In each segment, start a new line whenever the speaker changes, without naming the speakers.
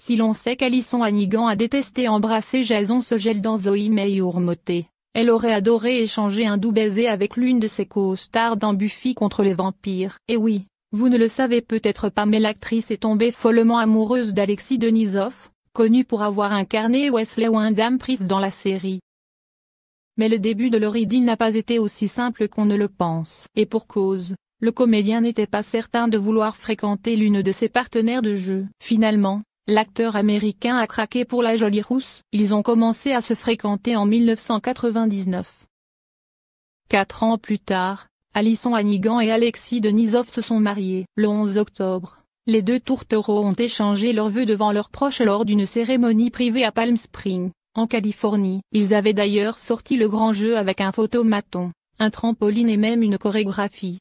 Si l'on sait qu'Alison Hannigan a détesté embrasser Jason Segel dans Zoe et Moté, elle aurait adoré échanger un doux baiser avec l'une de ses co-stars dans Buffy contre les vampires. Et oui, vous ne le savez peut-être pas mais l'actrice est tombée follement amoureuse d'Alexis Denisov, connu pour avoir incarné Wesley Windham Price dans la série. Mais le début de leur idylle n'a pas été aussi simple qu'on ne le pense. Et pour cause, le comédien n'était pas certain de vouloir fréquenter l'une de ses partenaires de jeu. Finalement, L'acteur américain a craqué pour la jolie rousse. Ils ont commencé à se fréquenter en 1999. Quatre ans plus tard, Alison Hannigan et Alexis Denisov se sont mariés. Le 11 octobre, les deux tourtereaux ont échangé leurs vœux devant leurs proches lors d'une cérémonie privée à Palm Springs, en Californie. Ils avaient d'ailleurs sorti le grand jeu avec un photomaton, un trampoline et même une chorégraphie.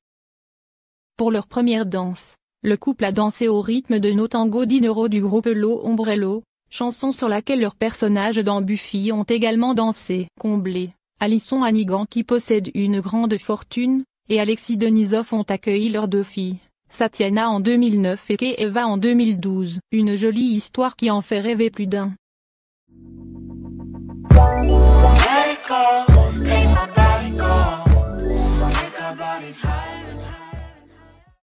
Pour leur première danse, le couple a dansé au rythme de nos tangos dinero du groupe Lo Ombrello, chanson sur laquelle leurs personnages dans Buffy ont également dansé. Comblé, Alison Hannigan qui possède une grande fortune, et Alexis Denisov ont accueilli leurs deux filles, Satyana en 2009 et Eva en 2012. Une jolie histoire qui en fait rêver plus d'un.